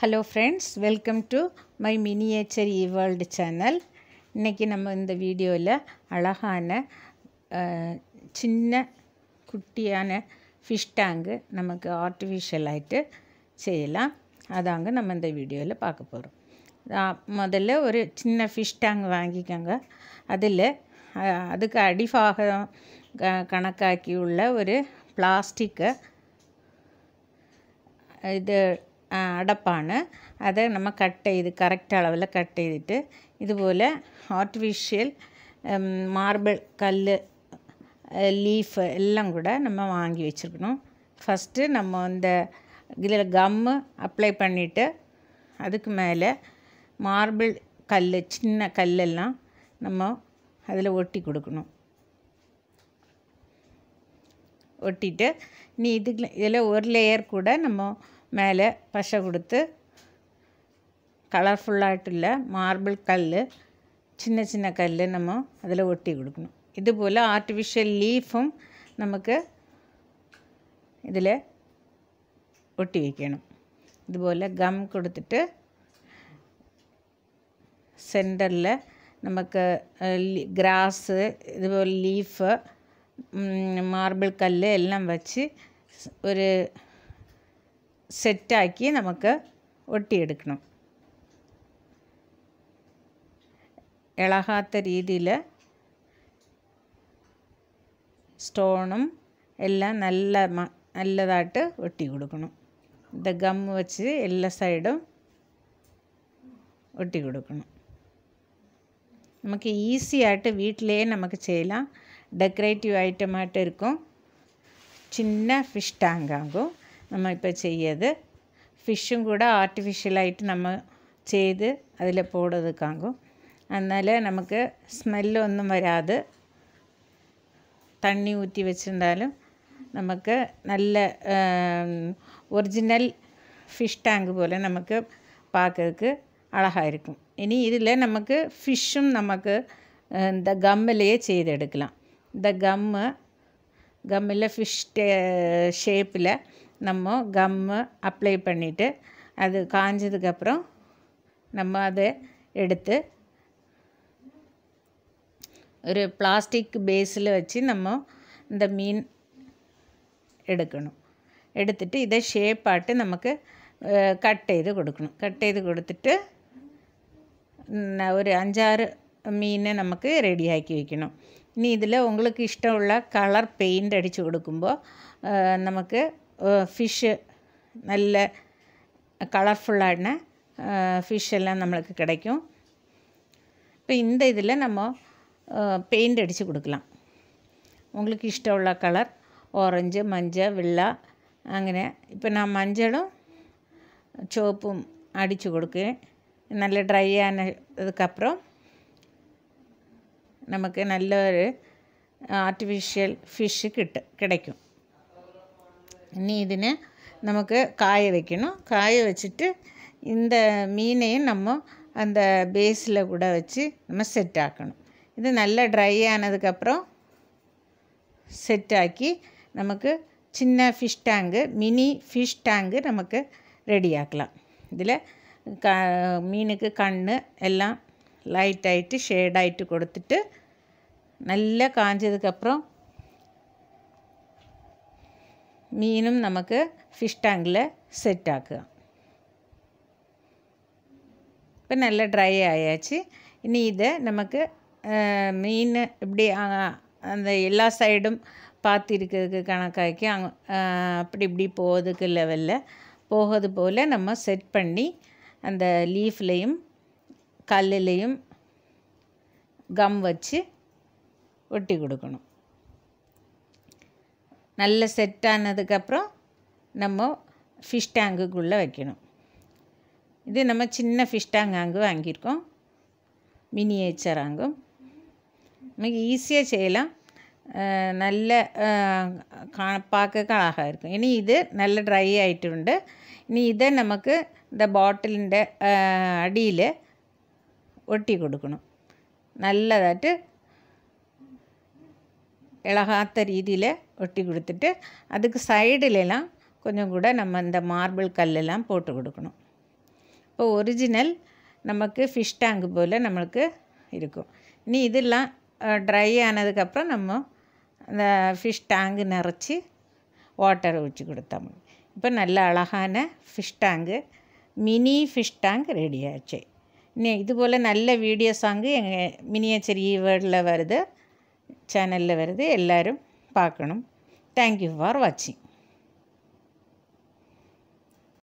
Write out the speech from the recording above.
hello friends welcome to my miniature e world channel இன்றைக்கி நம்ம இந்த வீடியோவில் அழகான சின்ன குட்டியான ஃபிஷ் டேங்கு நமக்கு ஆர்டிஃபிஷியலாயிட்டு செய்யலாம் அதாங்க நம்ம இந்த வீடியோவில் பார்க்க போகிறோம் முதல்ல ஒரு சின்ன ஃபிஷ் டேங் வாங்கிக்கோங்க அதில் அதுக்கு அடிஃபாக கணக்காக்கி உள்ள ஒரு பிளாஸ்டிக்கை இது അടപ്പാണ് அதை நம்ம கட் ചെയ്ത് கரெக்ட் அளவில் கட் ചെയ്തിട്ട് இதுபோல் ஆர்டிஃபிஷியல் மார்பிள் கல் லீஃபு எல்லாம் கூட நம்ம வாங்கி வச்சுருக்கணும் ஃபஸ்ட்டு நம்ம இந்த இதில் கம்மு அப்ளை பண்ணிவிட்டு அதுக்கு மேலே மார்பிள் கல் சின்ன கல்லெல்லாம் நம்ம அதில் ஒட்டி கொடுக்கணும் ஒட்டிட்டு நீ இதுக்கு இதில் ஒரு லேயர் கூட நம்ம മേലെ പശ കൊടുത്ത് കളർഫുള്ളായിട്ടുള്ള മാർബിൾ കല്ല് சின்ன சின்ன கல் நம்ம அதில் ஒட்டி கொடுக்கணும் இதுபோல் ஆர்டிஃபிஷியல் லீஃபும் நமக்கு இதில் ஒட்டி வைக்கணும் இதுபோல் கம் கொடுத்துட்டு சென்டரில் நமக்கு கிராஸு இதுபோல் லீஃபு மார்பிள் கல் எல்லாம் வச்சு ஒரு സെറ്റാക്കി നമുക്ക് ഒട്ടിയെടുക്കണം ഇളകാത്ത രീതിയിൽ സ്റ്റോണും എല്ലാം നല്ല മ നല്ലതായിട്ട് ഒട്ടി കൊടുക്കണം ഇത് ഗം വെച്ച് എല്ലാ സൈഡും ഒട്ടി കൊടുക്കണം നമുക്ക് ഈസി ആയിട്ട് വീട്ടിലേ നമുക്ക് ചെയ്യാം ഡെക്കറേറ്റീവ് ഐറ്റമായിട്ട് ചിന്ന ഫിഷ് ടാങ്ക് ആകും നമ്മളിപ്പോൾ ചെയ്യത് ഫിഷും കൂടെ ആർട്ടിഫിഷ്യലായിട്ട് നമ്മൾ ചെയ്ത് അതിൽ പോടത് കാങ്കും എന്നാൽ നമുക്ക് സ്മെല്ലൊന്നും വരാതെ തണ്ണി ഊറ്റി വെച്ചിരുന്നാലും നമുക്ക് നല്ല ഒറിജിനൽ ഫിഷ് ടാങ്ക് പോലെ നമുക്ക് പാക്കൾക്ക് അളഹായിരിക്കും ഇനി ഇതിൽ നമുക്ക് ഫിഷും നമുക്ക് എന്താ ഗമ്മിലേ ചെയ്തെടുക്കലാം ദ ഗമ്മ് ഗമ്മിലെ ഫിഷ് ഷേപ്പിലെ நம்ம கம்மு அப்ளை பண்ணிவிட்டு அது காஞ்சதுக்கப்புறம் நம்ம அதை எடுத்து ஒரு பிளாஸ்டிக் பேஸில் வச்சு நம்ம இந்த மீன் எடுக்கணும் எடுத்துட்டு இதை ஷேப்பாட்டு நமக்கு கட் ചെയ്ത് കൊടുക്കണം കട്ട് ചെയ്ത് കൊടുത്തിട്ട് ഒരു അഞ്ചാറ് മീനെ നമുക്ക് റെഡിയാക്കി இனி ഇനി ഇതിൽ இஷ்டம் உள்ள കളർ பெயிண்ட் அடித்து കൊടുക്കുമ്പോൾ നമുക്ക് ഫിഷ് നല്ല കളർഫുള്ളാன ஃபிஷ்ஷெல்லாம் நம்மளுக்கு கிடைக்கும் இப்போ இந்த இதில் நம்ம பெயிண்ட் அடித்து கொடுக்கலாம் உங்களுக்கு ഇഷ്ടമുള്ള കളർ ഓറഞ്ച് മഞ്ഞ വെള്ള അങ്ങനെ ഇപ്പം ഞാൻ മഞ്ഞളും ചുവപ്പും അടിച്ചു കൊടുക്കുകയും നല്ല ഡ്രൈ ആനതുക്കപ്പുറം നമുക്ക് നല്ലൊരു ആർട്ടിഫിഷ്യൽ ഫിഷ് കിട്ടും കിടക്കും ഇനി ഇതിനെ நமக்கு காய வைக்கணும் காய வச்சுட்டு இந்த மீனையும் நம்ம அந்த பேஸில் கூட வச்சு நம்ம செட் ஆக்கணும் இது நல்லா ட்ரை ஆனதுக்கப்புறம் செட் ஆக்கி நமக்கு சின்ன fish tank mini fish tank நமக்கு ரெடி ஆக்கலாம் இதில் க மீனுக்கு கண் எல்லாம் லைட் ஆகிட்டு ஷேட் ஆகிட்டு கொடுத்துட்டு நல்லா காஞ்சதுக்கப்புறம் மீனும் நமக்கு ഫിഷ് ടാങ്കിൽ സെറ്റാക്കുക ഇപ്പം நல்லா ட்ரை ஆயாச்சு இனி இதை நமக்கு மீன் இப்படி அந்த எல்லா சைடும் பார்த்து இருக்கிறதுக்கு கணக்காக்கி அங் அப்படி இப்படி போகிறதுக்கு லெவலில் போகிறது போல் நம்ம செட் பண்ணி அந்த லீஃப்லேயும் கல்லுலேயும் கம் வச்சு ஒட்டி கொடுக்கணும் நல்லா செட் ஆனதுக்கப்புறம் நம்ம ஃபிஷ் டேங்குக்குள்ளே வைக்கணும் இது நம்ம சின்ன ஃபிஷ் டேங்க் ஆங்கு வாங்கியிருக்கோம் மினியேச்சர் ஆங்கும் நமக்கு ஈஸியாக செய்யலாம் நல்ல கா பார்க்க அழகாக இருக்கும் இனி இது நல்ல ட்ரை ஆயிട്ടുണ്ട് ഇനി ഇത് നമുക്ക് இந்த ബോട്ടിലിൻ്റെ അടിയിൽ ഒട്ടി കൊടുക്കണം നല്ലതായിട്ട് இழகாத்த ரீதியில் ஒட்டி கொடுத்துட்டு அதுக்கு சைடுலலாம் கொஞ்சம் கூட நம்ம இந்த மார்பிள் கல்லெல்லாம் போட்டு கொடுக்கணும் இப்போ ஒரிஜினல் நமக்கு ஃபிஷ் டேங்கு போல் நம்மளுக்கு இருக்கும் இனி இதெல்லாம் ட்ரை ஆனதுக்கப்புறம் நம்ம அந்த ஃபிஷ் டேங்கு நிறச்சி வாட்டரை வச்சு கொடுத்தா இப்போ நல்ல அழகான fish tank mini fish tank ready ஆச்சு இனி இதுபோல் நல்ல வீடியோ சாங்கு எங்கள் மினியேச்சர் ஈவேர்டில் வருது ചാനലിൽ വരുത് എല്ലാവരും പാകണം താങ്ക് യു ഫോർ വാച്ചിങ്